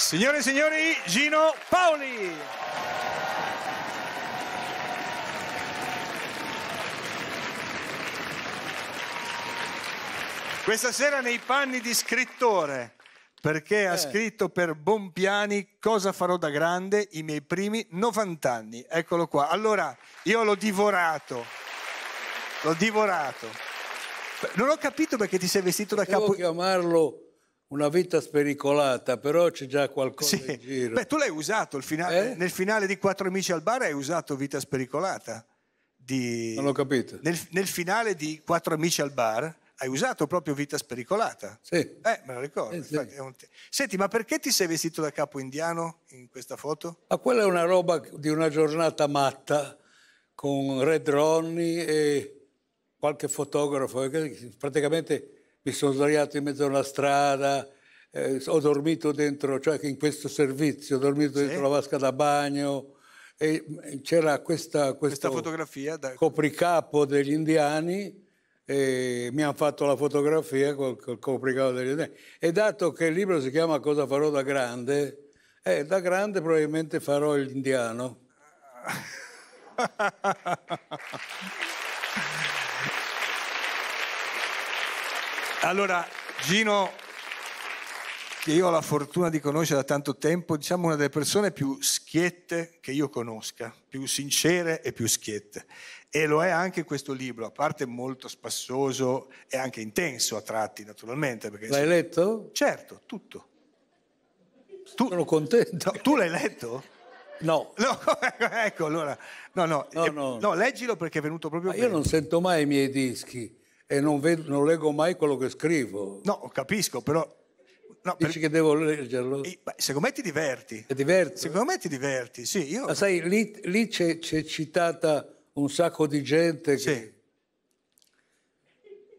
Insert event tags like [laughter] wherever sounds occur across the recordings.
Signore e signori, Gino Paoli. Questa sera nei panni di scrittore, perché eh. ha scritto per Bompiani Cosa farò da grande i miei primi 90 anni. Eccolo qua. Allora, io l'ho divorato. L'ho divorato. Non ho capito perché ti sei vestito da capo. Devo chiamarlo una vita spericolata, però c'è già qualcosa sì. in giro. Beh, tu l'hai usato il finale, eh? nel finale di Quattro amici al bar hai usato vita spericolata. Di, non ho capito. Nel, nel, finale di Quattro amici al bar hai usato proprio vita spericolata. Sì. Eh, me lo ricordo. Eh, sì. un... Senti, ma perché ti sei vestito da capo indiano in questa foto? Ma quella è una roba di una giornata matta con Red Ronnie e qualche fotografo, eh, praticamente mi sono sdraiato in mezzo a una strada, eh, ho dormito dentro, cioè in questo servizio, ho dormito sì. dentro la vasca da bagno e c'era questa, questa fotografia da... copricapo degli indiani e mi hanno fatto la fotografia col, col copricapo degli indiani. E dato che il libro si chiama Cosa farò da grande, eh, da grande probabilmente farò l'indiano. [laughs] Allora, Gino, che io ho la fortuna di conoscere da tanto tempo, diciamo una delle persone più schiette che io conosca, più sincere e più schiette. E lo è anche questo libro, a parte molto spassoso e anche intenso a tratti, naturalmente. Perché, l'hai letto? Certo, tutto. Tu, Sono contento. No, tu l'hai letto? No. no. [laughs] ecco, allora. No, no, no, eh, no. no leggilo perché è venuto proprio... Ma bene. io non sento mai i miei dischi e non, vedo, non leggo mai quello che scrivo. No, capisco, però no, Dici per... che devo leggerlo? Beh, secondo me ti diverti. Ti diverti? Secondo me ti diverti, sì. Io... Ma sai, lì, lì c'è, c'è, citata un sacco di gente che... Sì.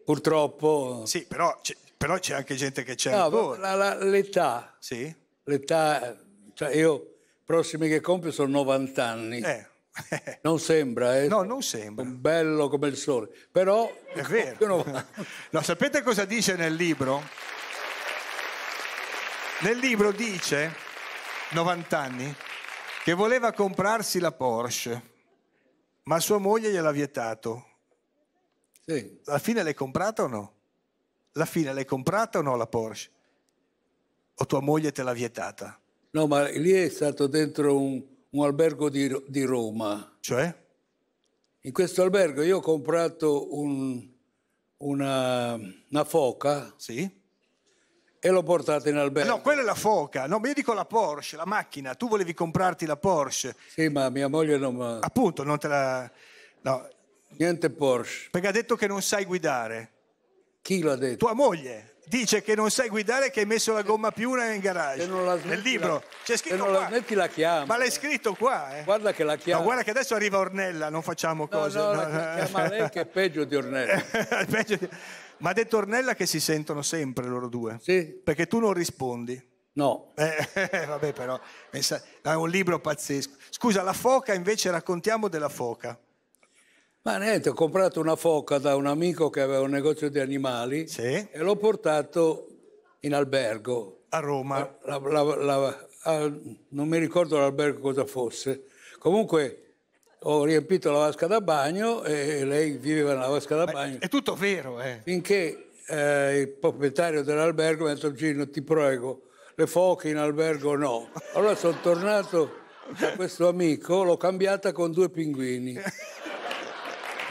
Purtroppo... Sì, però c'è, però c'è, anche gente che c'è no, ancora. La, la, l'età. Sì. L'età... Cioè io, prossimi che compio sono 90 anni. Eh. [laughs] Non sembra, eh? No, non sembra. Bello come il sole. Però... È vero. Non... no, sapete cosa dice nel libro? Nel libro dice, 90 anni, che voleva comprarsi la Porsche, ma sua moglie gliel'ha vietato. Sì. Alla fine l'hai comprata o no? Alla fine l'hai comprata o no la Porsche? O tua moglie te l'ha vietata? No, ma lì è stato dentro un un albergo di, di Roma. Cioè? In questo albergo io ho comprato un, una, una, foca. Sì. E l'ho portata in albergo. No, quella è la foca. No, ma io dico la Porsche, la macchina. Tu volevi comprarti la Porsche. Sì, ma mia moglie non... Ma... Appunto, non te la... No. Niente Porsche. Perché ha detto che non sai guidare. Chi l'ha detto? Tua moglie dice che non sai guidare che hai messo la gomma piuna in garage. Smetti, nel libro la, c'è scritto non qua. Smetti, la chiama. Ma l'hai scritto qua, eh. Guarda che la chiama. No, guarda che adesso arriva Ornella, non facciamo cose no, no, No, no, la chiama lei che è peggio di Ornella. [laughs] peggio di... Ma ha detto Ornella che si sentono sempre loro due. Sì. Perché tu non rispondi. No. Eh, [laughs] vabbè però, è un libro pazzesco. Scusa, la foca invece raccontiamo della foca. Ma niente, ho comprato una foca da un amico che aveva un negozio di animali sì. e l'ho portato in albergo. A Roma? La, la, la, ah, non mi ricordo l'albergo cosa fosse. Comunque ho riempito la vasca da bagno e lei viveva nella vasca da Ma bagno. È tutto vero, eh? Finché eh, il proprietario dell'albergo mi ha detto Gino, ti prego, le foche in albergo no. Allora sono tornato da questo amico, l'ho cambiata con due pinguini. [laughs]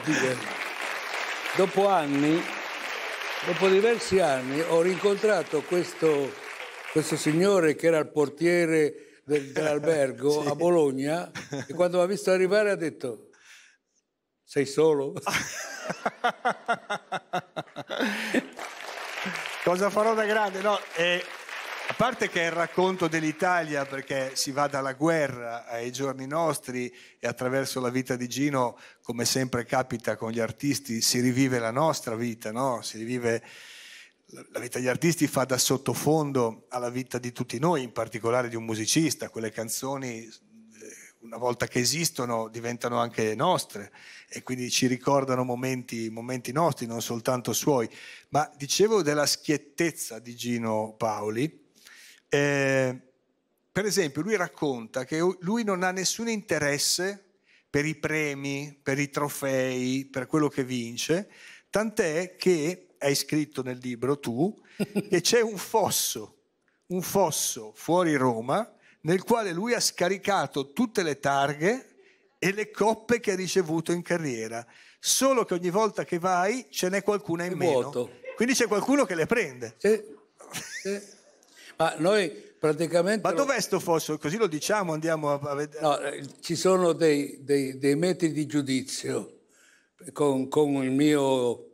dire, dopo anni, dopo diversi anni, ho rincontrato questo, questo signore che era il portiere del, dell'albergo [laughs] sì. a Bologna e quando mi ha visto arrivare ha detto sei solo? [laughs] Cosa farò da grande? No, eh, parte che è il racconto dell'Italia, perché si va dalla guerra ai giorni nostri e attraverso la vita di Gino, come sempre capita con gli artisti, si rivive la nostra vita, no? Si rivive la vita degli artisti fa da sottofondo alla vita di tutti noi, in particolare di un musicista, quelle canzoni eh, una volta che esistono diventano anche nostre e quindi ci ricordano momenti, momenti nostri, non soltanto suoi. Ma dicevo della schiettezza di Gino Paoli, eh, per esempio, lui racconta che lui non ha nessun interesse per i premi, per i trofei, per quello che vince, tant'è che, hai scritto nel libro tu, [laughs] che c'è un fosso, un fosso fuori Roma, nel quale lui ha scaricato tutte le targhe e le coppe che ha ricevuto in carriera. Solo che ogni volta che vai ce n'è qualcuna in È meno. Vuoto. Quindi c'è qualcuno che le prende. Sì. sì. Ma noi praticamente... Ma dov'è sto fosso? Così lo diciamo, andiamo a, vedere. No, eh, ci sono dei, dei, dei metri di giudizio con, con il mio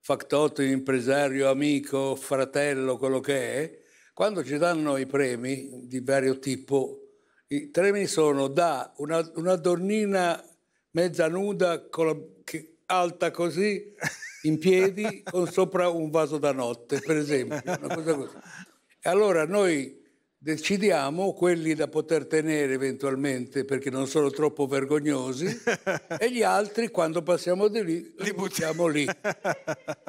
factotto, impresario, amico, fratello, quello che è. Quando ci danno i premi di vario tipo, i premi sono da una, una donnina mezza nuda la, che, alta così in piedi con sopra un vaso da notte, per esempio, una cosa così. E allora noi decidiamo quelli da poter tenere eventualmente perché non sono troppo vergognosi [laughs] e gli altri quando passiamo di lì li buttiamo lì.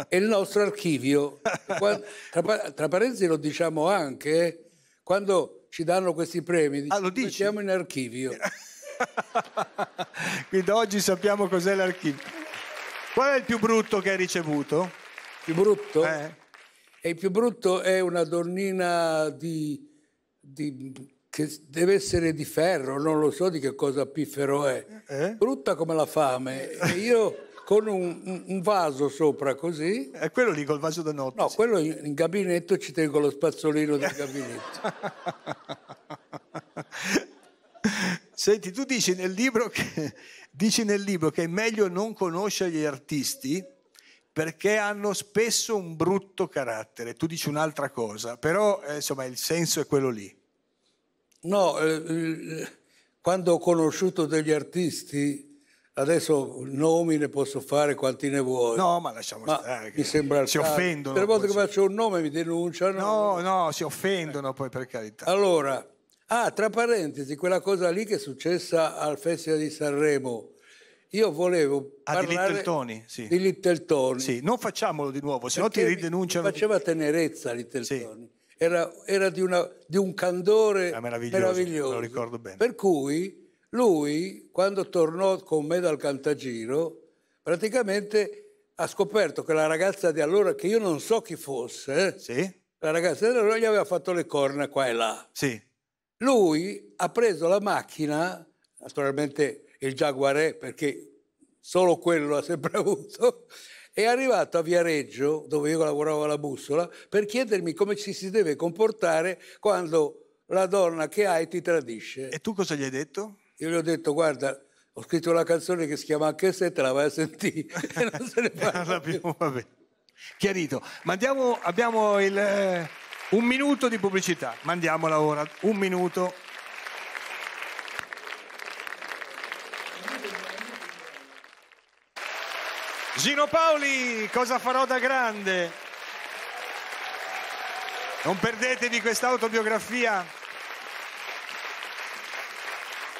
È [laughs] il nostro archivio. Tra, tra parentesi lo diciamo anche, eh? quando ci danno questi premi, diciamo, ah, mettiamo in archivio. [laughs] Quindi oggi sappiamo cos'è l'archivio. Qual è il più brutto che hai ricevuto? Più brutto? Eh. E il più brutto è una donnina di, di, che deve essere di ferro, non lo so di che cosa piffero è, eh? brutta come la fame. E io con un, un, vaso sopra così. È eh, quello lì col vaso da notte? No, quello in, in gabinetto ci tengo lo spazzolino del gabinetto. [laughs] Senti, tu dici nel libro che, dici nel libro che è meglio non conoscere gli artisti perché hanno spesso un brutto carattere. Tu dici un'altra cosa, però eh, insomma il senso è quello lì. No, eh, eh quando ho conosciuto degli artisti, adesso nomi ne posso fare quanti ne vuoi. No, ma lasciamo ma stare. Mi sembra si offendono. Per volte che faccio un nome mi denunciano. No, no, si offendono eh. poi per carità. Allora, ah, tra parentesi, quella cosa lì che è successa al Festival di Sanremo io volevo ah, di Little Tony, sì. di Little Tony. Sì, non facciamolo di nuovo, se no ti ridenunciano. Faceva tenerezza Little sì. Tony. Era, era di, una, di, un candore ah, meraviglioso, meraviglioso. Lo ricordo bene. Per cui lui, quando tornò con me dal Cantagiro, praticamente ha scoperto che la ragazza di allora, che io non so chi fosse, eh, sì. la ragazza di allora gli aveva fatto le corna qua e là. Sì. Lui ha preso la macchina, naturalmente il Jaguaré, perché solo quello ha sempre [laughs] avuto, è arrivato a Viareggio, dove io lavoravo alla bussola, per chiedermi come ci si deve comportare quando la donna che hai ti tradisce. E tu cosa gli hai detto? Io gli ho detto, guarda, ho scritto una canzone che si chiama Anche se te la vai a sentire. [laughs] e non se ne parla più. Vabbè. Chiarito. Mandiamo, abbiamo il, eh, un minuto di pubblicità. Mandiamola ora. Un minuto. Gino Paoli, cosa farò da grande? Non perdetevi questa autobiografia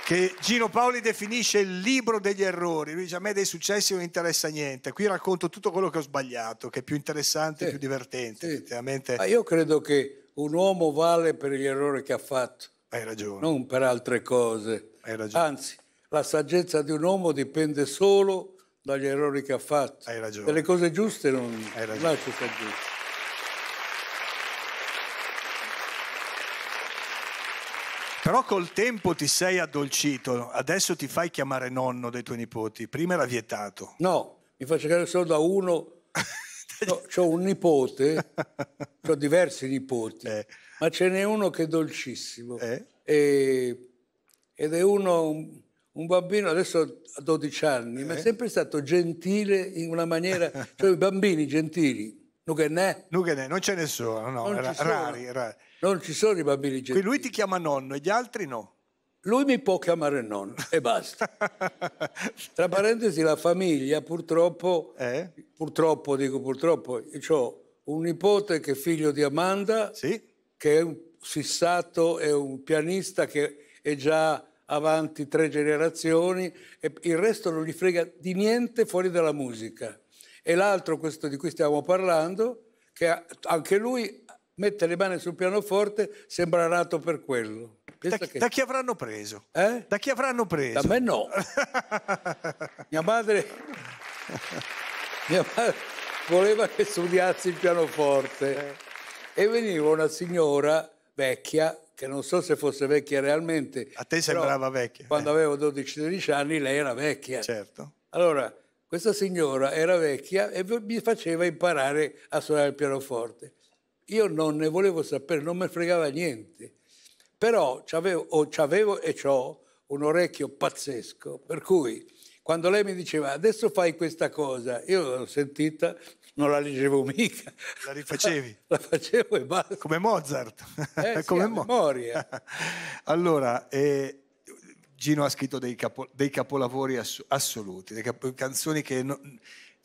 che Gino Paoli definisce il libro degli errori. Lui dice a me dei successi non interessa niente, qui racconto tutto quello che ho sbagliato, che è più interessante, sì, più divertente. Sì. Effettivamente. Ma ah, io credo che un uomo vale per gli errori che ha fatto. Hai ragione. Non per altre cose. Hai ragione. Anzi, la saggezza di un uomo dipende solo dagli errori che ha fatto. Hai ragione. Delle cose giuste non, Hai ragione. non sta Però col tempo ti sei addolcito, adesso ti fai chiamare nonno dei tuoi nipoti, prima era vietato. No, mi faccio chiamare solo da uno, no, [laughs] ho un nipote, ho diversi nipoti, eh. ma ce n'è uno che è dolcissimo eh. e, ed è uno un bambino adesso ha 12 anni, eh. ma è eh? sempre stato gentile in una maniera, [laughs] cioè i bambini gentili. Non, ne. non c'è nessuno, no, non, ra rari, rari, non ci sono i bambini gentili. Quindi lui ti chiama nonno e gli altri no. Lui mi può chiamare nonno e basta. [laughs] Tra parentesi, la famiglia purtroppo, eh? purtroppo dico purtroppo, ho un nipote che è figlio di Amanda, sì. che è un fissato, è un pianista che è già avanti tre generazioni e il resto non gli frega di niente fuori dalla musica. E l'altro, questo di cui stiamo parlando, che anche lui mette le mani sul pianoforte, sembra nato per quello. Da, che... da, chi avranno preso? Eh? Da chi avranno preso? Da me no. [laughs] mia, madre... mia madre voleva che studiassi il pianoforte eh. e veniva una signora vecchia che non so se fosse vecchia realmente. A te sembrava vecchia. Quando eh. avevo 12-13 anni lei era vecchia. Certo. Allora, questa signora era vecchia e mi faceva imparare a suonare il pianoforte. Io non ne volevo sapere, non mi fregava niente. Però c'avevo, e ho un orecchio pazzesco, per cui quando lei mi diceva adesso fai questa cosa, io l'ho sentita, non la leggevo mica. La rifacevi? La, [laughs] la facevo e basta. Come Mozart. Eh, [laughs] Come sì, Mo- memoria. [laughs] allora, eh, Gino ha scritto dei, capo, dei capolavori ass- assoluti, delle cap- canzoni che... No-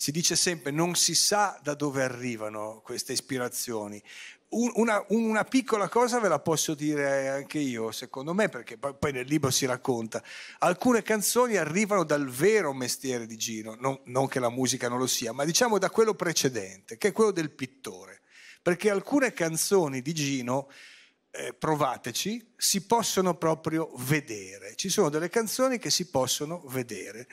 si dice sempre non si sa da dove arrivano queste ispirazioni, una, una, piccola cosa ve la posso dire anche io, secondo me, perché poi nel libro si racconta. Alcune canzoni arrivano dal vero mestiere di Gino, non, non che la musica non lo sia, ma diciamo da quello precedente, che è quello del pittore. Perché alcune canzoni di Gino, eh, provateci, si possono proprio vedere. Ci sono delle canzoni che si possono vedere.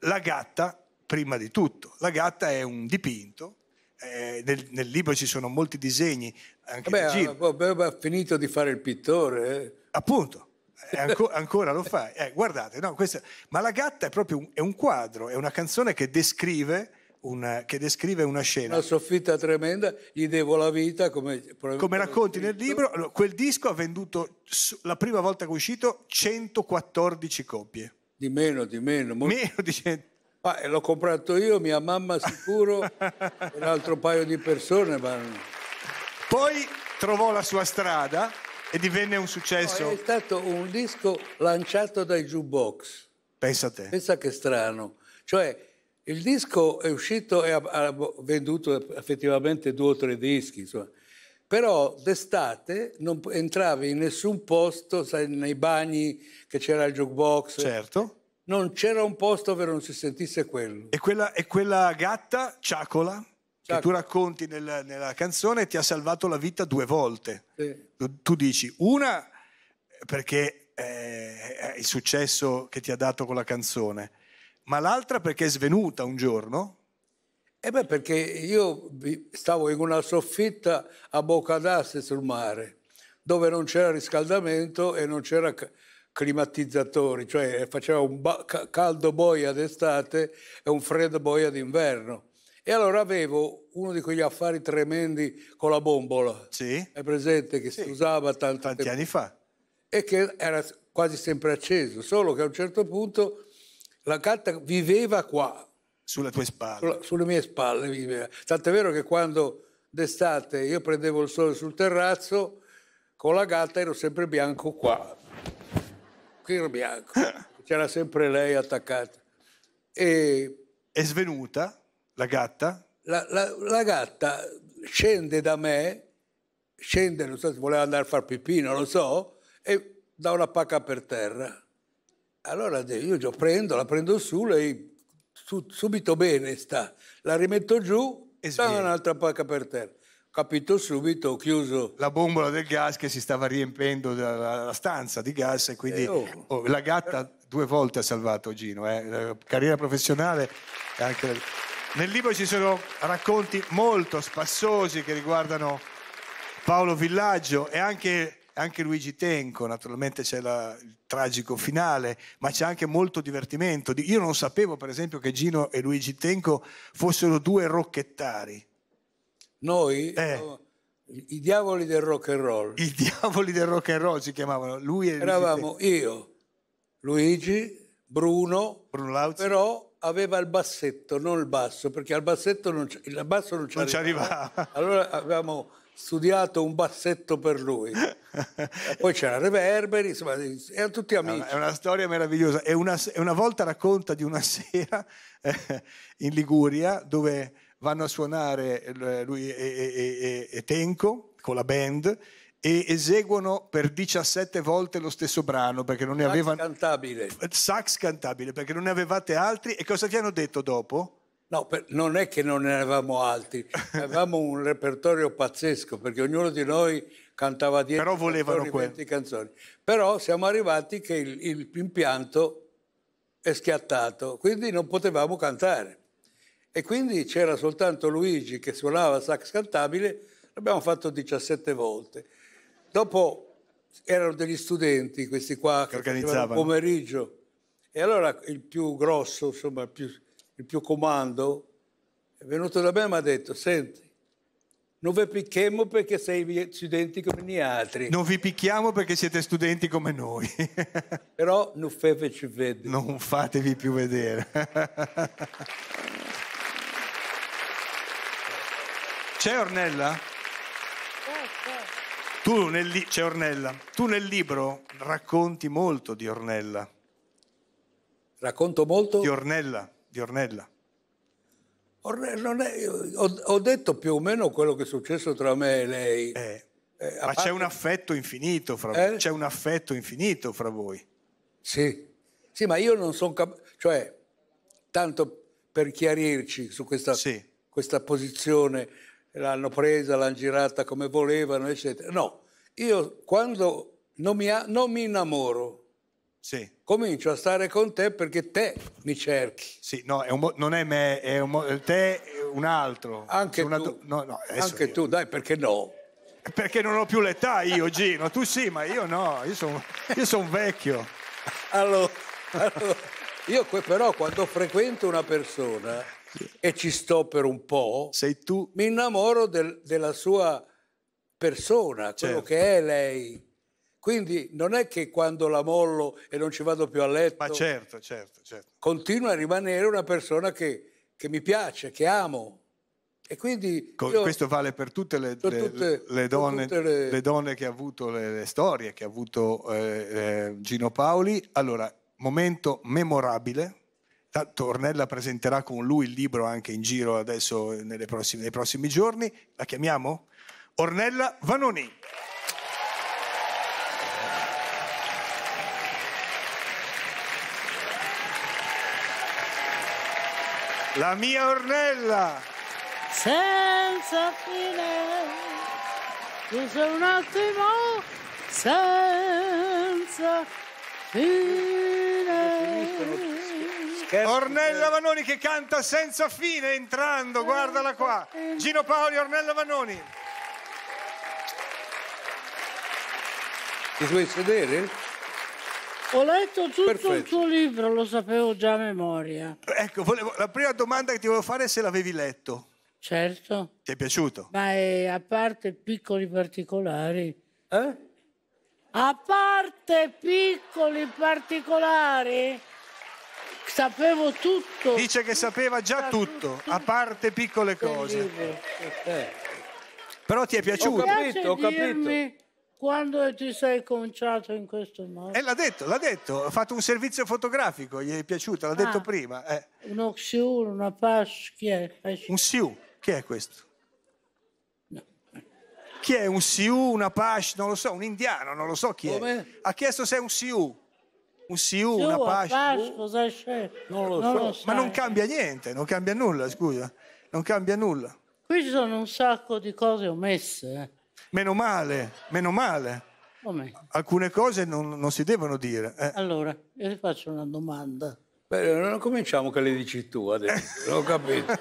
La gatta, prima di tutto. La gatta è un dipinto eh, nel, nel, libro ci sono molti disegni. Anche Beh, ah, aveva boh, boh, boh, finito di fare il pittore. Eh. Appunto, eh, ancora, ancora lo fa. Eh, guardate, no, questa, ma la gatta è proprio un, è un, quadro, è una canzone che descrive una, che descrive una scena. Una soffitta tremenda, gli devo la vita. Come, come racconti nel libro, quel disco ha venduto la prima volta che è uscito 114 copie. Di meno, di meno. Meno di 100. Ah, l'ho comprato io, mia mamma sicuro, un altro paio di persone. Ma... Poi trovò la sua strada e divenne un successo. No, è stato un disco lanciato dai jukebox. Pensa a te. Pensa che strano. Cioè, il disco è uscito e ha, venduto effettivamente due o tre dischi, insomma. Però d'estate non entravi in nessun posto, sai, nei bagni che c'era il jukebox. Certo non c'era un posto dove non si sentisse quello. E quella, e quella gatta, Ciacola, Ciacola, che tu racconti nel, nella canzone, ti ha salvato la vita due volte. Sì. Tu, tu, dici, una perché eh, è il successo che ti ha dato con la canzone, ma l'altra perché è svenuta un giorno. E eh beh, perché io stavo in una soffitta a bocca d'asse sul mare, dove non c'era riscaldamento e non c'era climatizzatori, cioè faceva un caldo boia d'estate e un freddo boia d'inverno. E allora avevo uno di quegli affari tremendi con la bombola. Sì. È presente che sì. si usava tanto tanti anni fa. E che era quasi sempre acceso, solo che a un certo punto la gatta viveva qua. Sulle tue spalle. Sulla, sulle mie spalle viveva. Tant'è vero che quando d'estate io prendevo il sole sul terrazzo, con la gatta ero sempre bianco qua taccuino bianco. [laughs] C'era sempre lei attaccata. E è svenuta la gatta? La, la, la gatta scende da me, scende, non so se voleva andare a far pipì, non lo so, e dà una pacca per terra. Allora io la prendo, la prendo su, lei su, subito bene sta, la rimetto giù e dà un'altra pacca per terra capito subito, ho chiuso. La bombola del gas che si stava riempendo dalla stanza di gas e quindi eh, oh. Oh, la gatta due volte ha salvato Gino, eh? carriera professionale anche... Nel libro ci sono racconti molto spassosi che riguardano Paolo Villaggio e anche, anche Luigi Tenco, naturalmente c'è la, il tragico finale, ma c'è anche molto divertimento. Io non sapevo per esempio che Gino e Luigi Tenco fossero due rocchettari. Noi, eh. no, i diavoli del rock and roll. I diavoli del rock and roll si chiamavano. Lui e Eravamo Luigi. io, Luigi, Bruno, Bruno però aveva il bassetto, non il basso, perché al bassetto non, il basso non ci non arrivava. arrivava. [laughs] Allora avevamo studiato un bassetto per lui. [laughs] Poi c'era Reverberi, insomma, erano tutti amici. È una storia meravigliosa. E una, una volta racconta di una [laughs] sera eh, in Liguria dove vanno a suonare eh, lui e, e, e Tenco con la band e eseguono per 17 volte lo stesso brano perché non ne sax avevano cantabile. sax cantabile perché non ne avevate altri e cosa ti hanno detto dopo? No, per... non è che non ne avevamo altri, [laughs] avevamo un repertorio pazzesco perché ognuno di noi cantava 10 Però volevano canzoni, canzoni. Però siamo arrivati che il, il, l'impianto è schiattato, quindi non potevamo cantare e quindi c'era soltanto Luigi che suonava sax cantabile, l'abbiamo fatto 17 volte. Dopo erano degli studenti questi qua che organizzavano il pomeriggio e allora il più grosso, insomma il più, il più comando è venuto da me e mi ha detto senti non vi picchiamo perché sei studenti come gli altri. Non vi picchiamo perché siete studenti come noi. Però non fateci vedere. Non fatevi più vedere. [laughs] C'è Ornella? Tu nel, li- c'è Ornella. Tu nel libro racconti molto di Ornella. Racconto molto? Di Ornella, di Ornella. Ornella è, ho, ho, detto più o meno quello che è successo tra me e lei. Eh, eh, ma parte... c'è un affetto infinito fra eh? voi. Eh? C'è un affetto infinito fra voi. Sì, sì ma io non sono capace... Cioè, tanto per chiarirci su questa, sì. questa posizione l'hanno presa, l'hanno girata come volevano, eccetera. No, io quando non mi, non mi innamoro, sì. comincio a stare con te perché te mi cerchi. Sì, no, è non è me, è un te è un altro. Anche tu, no, no, Anche io... tu dai, perché no? Perché non ho più l'età io, Gino. tu sì, ma io no, io sono son vecchio. allora, allora, io però quando frequento una persona e ci sto per un po', sei tu. Mi innamoro del, della sua persona, quello certo. che è lei. Quindi non è che quando la mollo e non ci vado più a letto, Ma certo, certo, certo. continua a rimanere una persona che, che mi piace, che amo. E quindi io, questo vale per tutte le, per tutte, le, donne, per tutte le... donne, che ha avuto le, le storie, che ha avuto eh, eh, Gino Paoli. Allora, momento memorabile Tanto Ornella presenterà con lui il libro anche in giro adesso prossime, nei prossimi giorni. La chiamiamo? Ornella Vanoni. La mia Ornella! Senza fine, tu sei un attimo senza fine. Ornella Vanoni che canta senza fine entrando, guardala qua. Gino Paoli, Ornella Vanoni. Ti puoi sedere? Ho letto tutto Perfetto. il tuo libro, lo sapevo già a memoria. Ecco, volevo, la prima domanda che ti volevo fare è se l'avevi letto. Certo. Ti è piaciuto? Ma eh, a parte piccoli particolari. Eh? A parte piccoli particolari. Sapevo tutto. Dice che sapeva già tutto, a parte piccole cose. Però ti è piaciuto. Ho capito, ho capito. Quando ti sei conciato in questo modo? Eh, l'ha detto, l'ha detto, ha fatto un servizio fotografico, gli è piaciuto, l'ha ah, detto prima. Eh. Uno xiu, una pash, chi è? Un siu, chi è questo? No. Chi è un siu, una pash, non lo so, un indiano, non lo so chi Come? è. Ha chiesto se è un siu un SIU, una Pasqua. Non lo non so. so. Ma non cambia niente, non cambia nulla, scusa. Non cambia nulla. Qui ci sono un sacco di cose omesse. Eh. Meno male, meno male. Come? Alcune cose non, non si devono dire. Eh. Allora, io ti faccio una domanda. Beh, non cominciamo che le dici tu adesso, [laughs] non ho capito.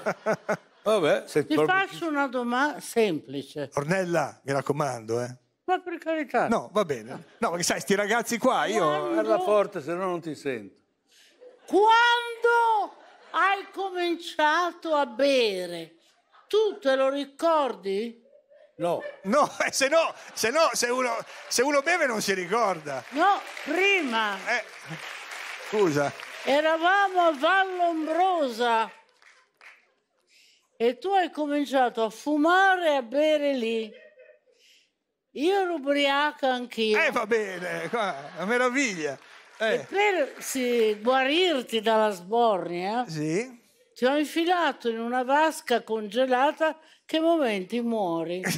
Vabbè, se ti faccio una domanda semplice. Ornella, mi raccomando, eh. Ma per carità. No, va bene. No, perché sai, sti ragazzi qua, io... Parla forte, se no non ti sento. Quando hai cominciato a bere, tu te lo ricordi? No. No, eh, se no, se, no se, uno, se uno, beve non si ricorda. No, prima. Eh, scusa. Eravamo a Vallombrosa e tu hai cominciato a fumare e a bere lì. Io ero ubriaca anch'io. Eh, va bene, qua, una meraviglia. Eh. E per sì, guarirti dalla sbornia, sì. ti ho infilato in una vasca congelata che momenti muori. [laughs]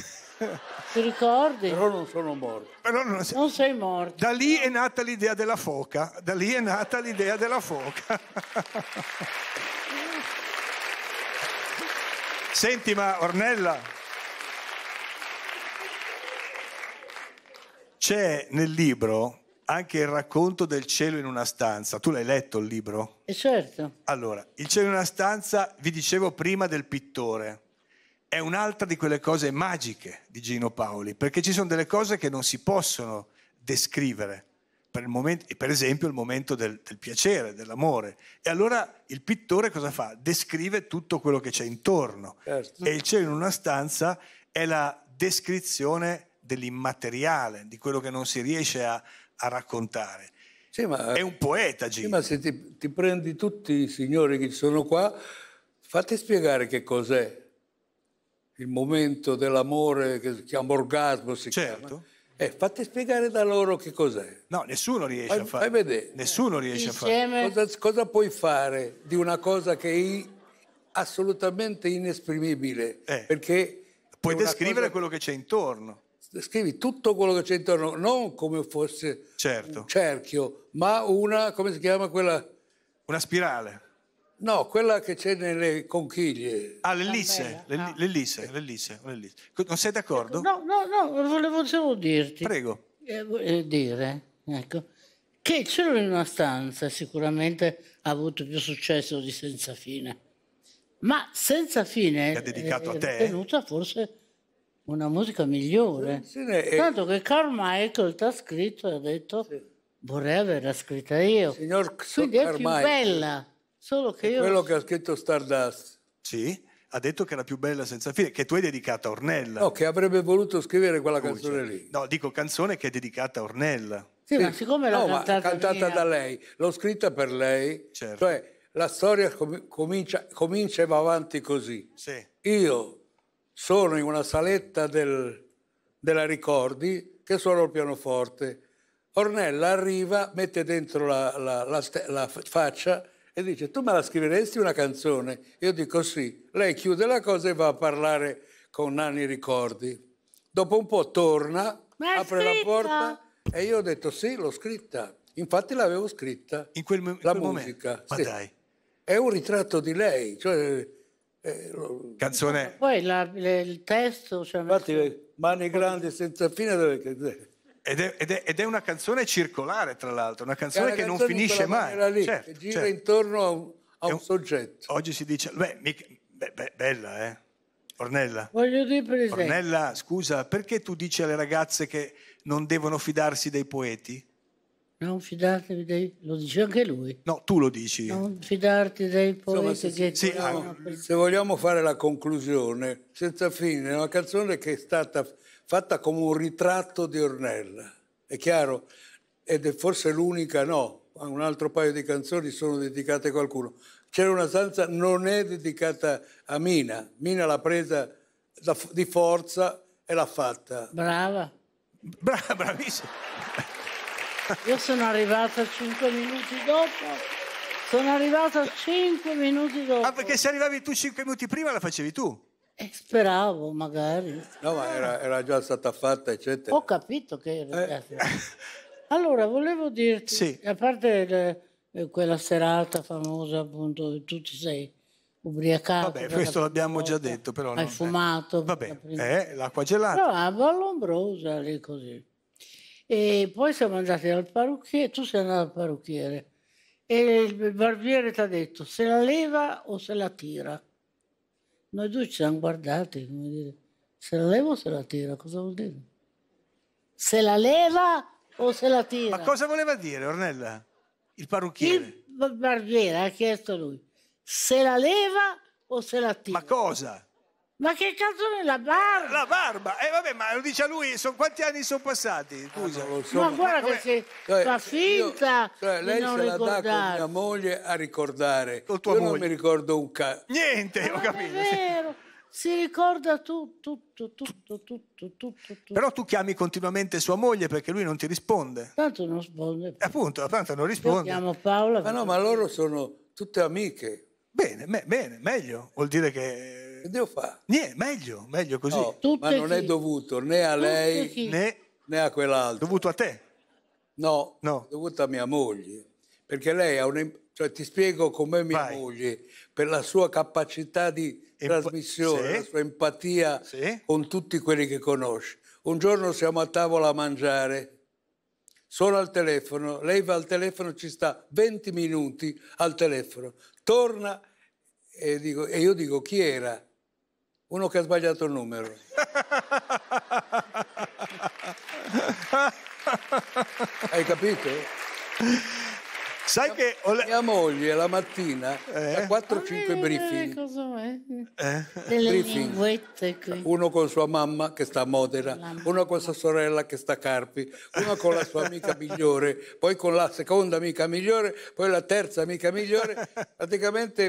Ti ricordi? Però non sono morto. Non sei... non, sei morto. Da lì è nata l'idea della foca. Da lì è nata l'idea della foca. [laughs] Senti, ma Ornella, C'è nel libro anche il racconto del cielo in una stanza. Tu l'hai letto il libro? E eh, certo. Allora, il cielo in una stanza, vi dicevo prima del pittore, è un'altra di quelle cose magiche di Gino Paoli, perché ci sono delle cose che non si possono descrivere. Per, momento, per esempio il momento del, del piacere, dell'amore. E allora il pittore cosa fa? Descrive tutto quello che c'è intorno. Certo. E il cielo in una stanza è la descrizione dell'immateriale, di quello che non si riesce a, a raccontare. Sì, ma, è un poeta, Gino. Sì, ma se ti, ti, prendi tutti i signori che sono qua, fate spiegare che cos'è il momento dell'amore che si chiama orgasmo, si certo. chiama. Eh, fate spiegare da loro che cos'è. No, nessuno riesce fai, a fare. Fai vedere. Nessuno riesce Insieme. a fare. Cosa, cosa puoi fare di una cosa che è assolutamente inesprimibile? Eh. Perché... Puoi descrivere cosa... quello che c'è intorno scrivi tutto quello che c'è intorno, non come fosse certo. un cerchio, ma una, come si chiama quella? Una spirale. No, quella che c'è nelle conchiglie. Ah, l'ellisse, ah. l'ellisse, l'ellisse, l'ellisse. Non sei d'accordo? No, no, no, volevo solo dirti. Prego. Eh, eh dire, ecco, che c'ero in una stanza sicuramente ha avuto più successo di Senza Fine. Ma Senza Fine che dedicato è, a te. è venuta forse una musica migliore. Sì, sì, Tanto che Carmichael ti ha scritto e ha detto sì. vorrei averla scritta io. Signor Quindi Carmichael, è più bella, solo che io... Quello che ha scritto Stardust. Sì, ha detto che era più bella senza fine, che tu hai dedicato a Ornella. No, che avrebbe voluto scrivere quella Luce. canzone lì. No, dico canzone che è dedicata a Ornella. Sì, sì. ma siccome l'ha no, cantata, cantata da lei, l'ho scritta per lei, certo. cioè la storia com- comincia, comincia e va avanti così. Sì. Io sono in una saletta del, della Ricordi che suona il pianoforte. Ornella arriva, mette dentro la, la, la, la, faccia e dice tu me la scriveresti una canzone? Io dico sì. Lei chiude la cosa e va a parlare con Nani Ricordi. Dopo un po' torna, apre la porta e io ho detto sì, l'ho scritta. Infatti l'avevo scritta. In quel, in la quel musica. Momento. Ma sì. dai. È un ritratto di lei. Cioè, Canzone... Poi la, le, il testo... Cioè... Infatti, mani grandi senza fine dove... Ed è, ed, è, ed è, una canzone circolare, tra l'altro, una canzone che canzone non finisce mai. Lì, certo, gira certo. intorno a un, a un, un, soggetto. Oggi si dice, beh, mica, beh, beh, bella, eh? Ornella. Voglio dire per esempio. Ornella, scusa, perché tu dici alle ragazze che non devono fidarsi dei poeti? Non fidatevi dei... lo dice anche lui. No, tu lo dici. Non fidarti dei poeti Insomma, se, sì, ah, se vogliamo fare la conclusione, Senza fine è una canzone che è stata fatta come un ritratto di Ornella. È chiaro? Ed è forse l'unica, no, un altro paio di canzoni sono dedicate a qualcuno. C'era una stanza, non è dedicata a Mina. Mina l'ha presa da, di forza e l'ha fatta. Brava. Bra- bravissima. Io sono arrivata 5 minuti dopo. Sono arrivata 5 minuti dopo. Ah, perché se arrivavi tu 5 minuti prima la facevi tu? Eh, speravo, magari. No, ma era, era, già stata fatta, eccetera. Ho capito che eh. Allora, volevo dirti, sì. a parte le, eh, quella serata famosa, appunto, che tu ti sei ubriacato. Vabbè, questo l'abbiamo già detto, però. Hai non... fumato. Vabbè, la prima... Eh, l'acqua gelata. No, a Vallombrosa, lì così. E poi siamo andati dal parrucchiere, tu sei andato al parrucchiere e il barbiere ti ha detto se la leva o se la tira. Noi due ci siamo guardati, come dire, se la leva o se la tira, cosa vuol dire? Se la leva o se la tira. Ma cosa voleva dire Ornella? Il parrucchiere? Il barbiere ha chiesto lui, se la leva o se la tira. Ma cosa? Ma che cazzo è la barba? La barba, eh vabbè, ma lo dice a lui, sono quanti anni sono passati? Ah, Scusa. Ah, no, so. Ma guarda che si cioè, fa finta. Io, cioè, lei non se la dà con mia moglie a ricordare. Con tua io moglie. non mi ricordo un cazzo. Niente, ma ho capito. È vero. Si ricorda tutto, tutto, tutto, tutto, tutto, tutto. Però tu chiami continuamente sua moglie perché lui non ti risponde. Tanto non risponde. Eh, appunto, tanto non risponde. Io chiamo Paola. Ma no, ma loro sono tutte amiche. Bene, me bene, meglio. Vuol dire che che devo fare? Niente, meglio, meglio così. No, ma non chi? è dovuto né a lei né, né, a quell'altro. Dovuto a te? No, no, dovuto a mia moglie. Perché lei ha un... Cioè, ti spiego com'è mia Vai. moglie, per la sua capacità di Empa trasmissione, sì. la sua empatia sì. con tutti quelli che conosce. Un giorno siamo a tavola a mangiare sono al telefono, lei va al telefono, ci sta 20 minuti al telefono, torna e, dico, e io dico chi era? uno che ha sbagliato il numero. [laughs] Hai capito? Sai mia, che le... mia moglie la mattina eh? 4-5 ah, eh, briefing. Cosa è? Eh? Delle briefing. linguette qui. Uno con sua mamma che sta a Modena, uno con sua sorella che sta a Carpi, uno con la sua amica migliore, poi con la seconda amica migliore, poi la terza amica migliore. [laughs] Praticamente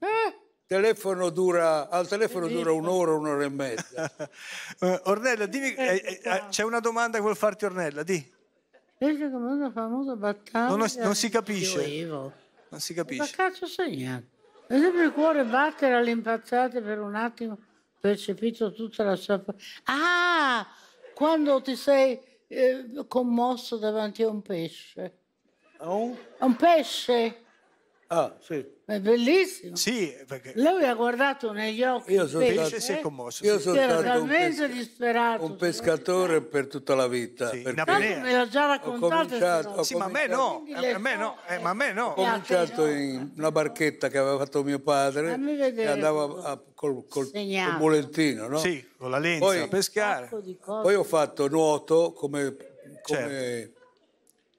eh? telefono dura, al telefono dura un'ora, un'ora e mezza. [laughs] Eh, Ornella, dimmi, eh, eh, eh c'è una domanda che vuol farti Ornella, di. Invece come una famosa battaglia... Non, non si capisce. Non si capisce. Ma cazzo segna? Per esempio eh? il cuore battere all'impazzata per un attimo, percepito tutta la sua... Ah! Quando ti sei eh, commosso davanti a un pesce. A un? A un pesce. Ah, sì. È bellissimo. Sì, perché... Lui ha guardato negli occhi. Io sono stato, si è commosso. Io sì. sono Era stato un, disperato. un pescatore per tutta la vita. Sì, perché... me l'ha già raccontato. Sì, ma a me no. A me no. Eh, ma a me no. Ho cominciato in una barchetta che aveva fatto mio padre. Vedere, e andavo a, col, col, col mulettino, no? Sì, con la lenza poi, a pescare. Poi ho fatto nuoto come, come, certo.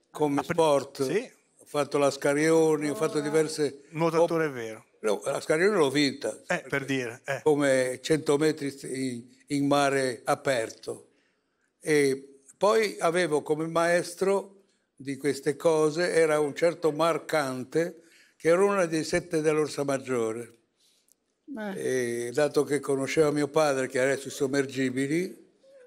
come sport. Sì fatto la Scarioni, ho fatto diverse... Nuotatore è vero. No, la Scarioni l'ho vinta. Eh, per dire. Eh. Come 100 metri in, in mare aperto. E poi avevo come maestro di queste cose era un certo Marcante, che era una dei sette dell'Orsa Maggiore. Eh. dato che conosceva mio padre, che era sui sommergibili,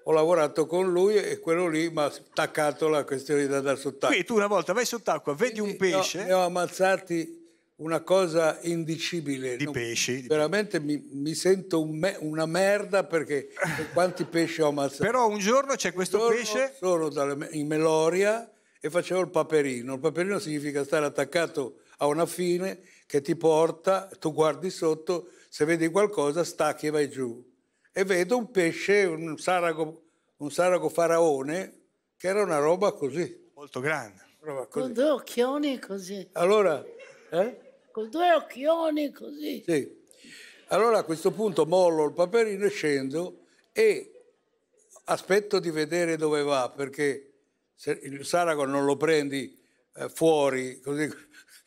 ho lavorato con lui e quello lì mi ha staccato la questione di andare sott'acqua. Qui tu una volta vai sott'acqua, vedi un pesce... No, ne ho ammazzati una cosa indicibile. Di non, pesci. Veramente mi, mi sento un me, una merda perché [laughs] quanti pesci ho ammazzato. Però un giorno c'è questo giorno pesce... Sono dalle, in Meloria e facevo il paperino. Il paperino significa stare attaccato a una fine che ti porta, tu guardi sotto, se vedi qualcosa stacchi e vai giù e vedo un pesce, un sarago, un sarago faraone, che era una roba così. Molto grande. Roba così. Con due occhioni così. Allora, eh? Con due occhioni così. Sì. Allora a questo punto mollo il paperino e scendo e aspetto di vedere dove va, perché se il sarago non lo prendi eh, fuori, così,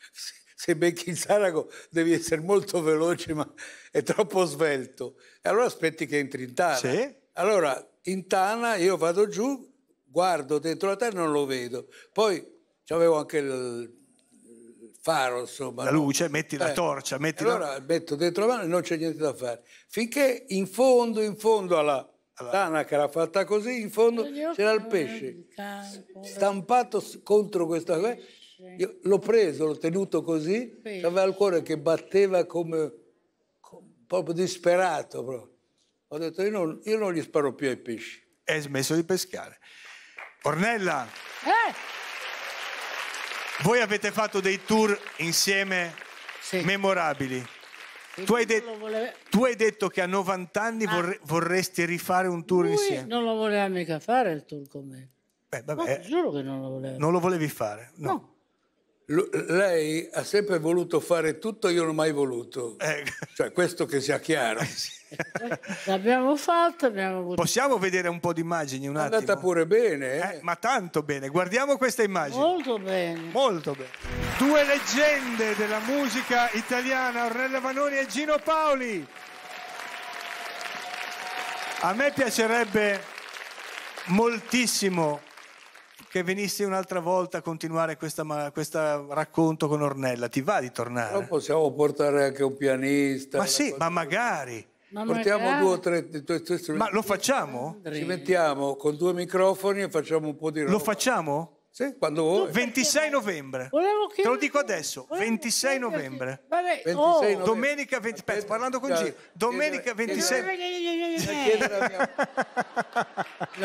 [laughs] se becchi il sarago devi essere molto veloce, ma è troppo svelto. E allora aspetti che entri in tana. Sì. Allora, in tana io vado giù, guardo dentro la tana e non lo vedo. Poi avevo anche il faro, insomma. La luce, no? metti eh. la torcia, metti Allora la... metto dentro la mano e non c'è niente da fare. Finché in fondo, in fondo alla tana che era fatta così, in fondo c'era il pesce. Stampato contro questa cosa. l'ho preso, l'ho tenuto così, aveva il cuore che batteva come proprio disperato. Proprio. Ho detto, io non, io non, gli sparo più ai pesci. E smesso di pescare. Ornella, eh? voi avete fatto dei tour insieme sì. memorabili. Tu hai, tu hai, detto che a 90 anni ah. vorre- vorresti rifare un tour Lui insieme. Non lo voleva mica fare il tour con me. Beh, vabbè, no, eh, giuro che non lo volevo. Non lo volevi fare? No. no lei ha sempre voluto fare tutto, io non ho mai voluto. Eh. Cioè, questo che sia chiaro. Eh, [laughs] L'abbiamo fatto, abbiamo avuto. Possiamo vedere un po' di immagini un è attimo? È andata pure bene. Eh? Eh, ma tanto bene, guardiamo questa immagine. Molto bene. Molto bene. Due leggende della musica italiana, Ornella Vanoni e Gino Paoli. A me piacerebbe moltissimo che venissi un'altra volta a continuare questo racconto con Ornella. Ti va di tornare? Però possiamo portare anche un pianista. Ma sì, ma magari. Ma Portiamo magari... due o tre, due, due, due, Ma lo facciamo? Ci mettiamo con due microfoni e facciamo un po' di roba. Lo facciamo? Sì, quando vuoi. 26 novembre. Che... Te lo dico adesso, 26 novembre. Vabbè, 26 oh. novembre. Domenica 20, Aspetta, parlando con Gio. Domenica 26. Bisogna chiedere,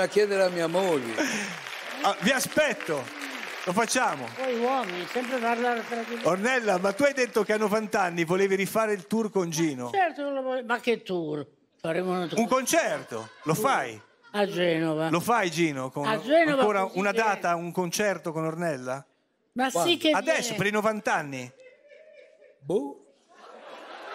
chiedere a mia moglie. [laughs] Ah, vi aspetto. Lo facciamo. Voi uomini, sempre parlare tra di voi. Ornella, ma tu hai detto che a 90 anni volevi rifare il tour con Gino. Certo, non lo voglio- ma che tour? Faremo una Un concerto, lo fai? a Genova. Lo fai Gino? Con A Genova ancora una che- data, un concerto con Ornella? Ma sì che Adesso, viene. per i 90 anni? Boh.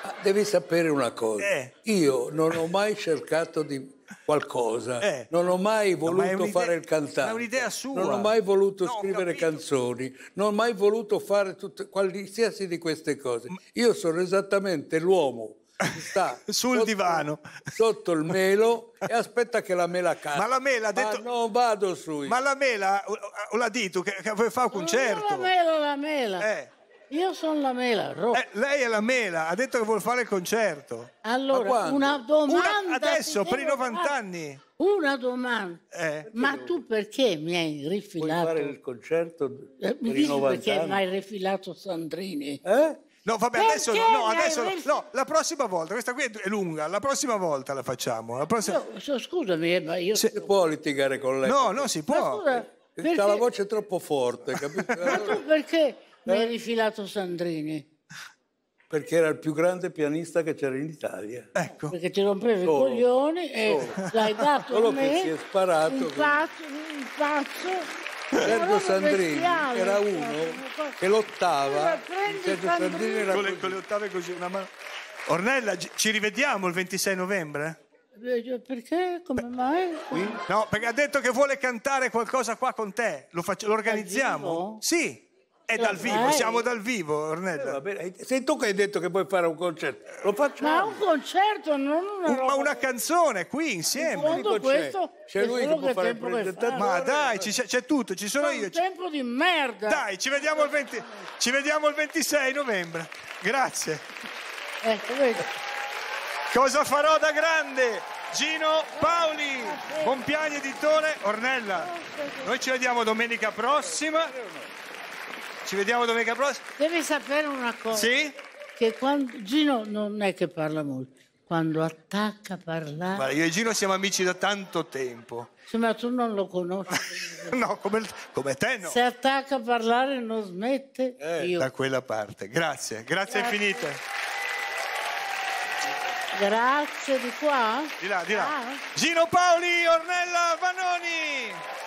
Ah, devi sapere una cosa, Eh. io non ho mai cercato di qualcosa. Eh, non ho mai voluto fare il cantante. È un'idea sua. Non ho mai voluto no, scrivere canzoni, non ho mai voluto fare tutte, qualsiasi di queste cose. Io sono esattamente l'uomo che sta [laughs] sul sotto, divano sotto il melo [laughs] e aspetta che la mela cade. Ma la mela ha detto. Ma non vado su. Ma la mela, o la dito che, che fa un concerto. Ma la mela, la mela. Eh. Io sono la mela, Ro. Eh, lei è la mela, ha detto che vuole fare il concerto. Allora, una domanda. Una, adesso, per i 90 fare. anni. Una domanda. Eh. Ma tu perché mi hai rifilato? Vuoi fare il concerto eh, mi dici perché anni? mi hai rifilato Sandrini? Eh? No, vabbè, perché adesso no, adesso rif... no, la prossima volta, questa qui è lunga, la prossima volta la facciamo. La prossima... Io, scusami, eh, ma io... Si può litigare con lei? No, no, si può. Scusa, perché... Ha la voce troppo forte, capito? ma tu perché... Mi eh? ha rifilato Sandrini. Perché era il più grande pianista che c'era in Italia. Ecco. Perché ti rompeva i coglioni e Solo. l'hai dato Solo a me. Solo sparato. Un pazzo. Un pazzo. Sergio Sandrini era uno che lottava. Sergio Sandrini era con, le, con le ottave così, una mano. Ornella, ci rivediamo il 26 novembre? Eh, perché? Come mai? No, perché ha detto che vuole cantare qualcosa qua con te. Lo, faccio, lo organizziamo? Sì è dal eh, vivo, eh. siamo dal vivo, Ornella. Eh, eh Sei tu che hai detto che vuoi fare un concerto. Lo facciamo. Ma un concerto, non una un, Ma una canzone qui insieme. In questo c'è lui che può che fare il presentatore. Ma dai, c'è, tutto, ci sono io. È un tempo di merda. Dai, ci vediamo il, 20, ci vediamo il 26 novembre. Grazie. Ecco, vedi. Cosa farò da grande? Gino Paoli, Compiani ah, Editore, Ornella. Ah, Noi ci vediamo domenica prossima. Ci vediamo domenica prossima. Devi sapere una cosa. Sì? Che quando... Gino non è che parla molto. Quando attacca a parlare... Guarda, io e Gino siamo amici da tanto tempo. Sì, ma tu non lo conosci. [laughs] no, come, come, te no. Se attacca a parlare non smette. Eh, io. Da quella parte. Grazie, grazie, grazie. infinite. Grazie di qua? Di là, di là. Ah. Gino Paoli, Ornella Vanoni.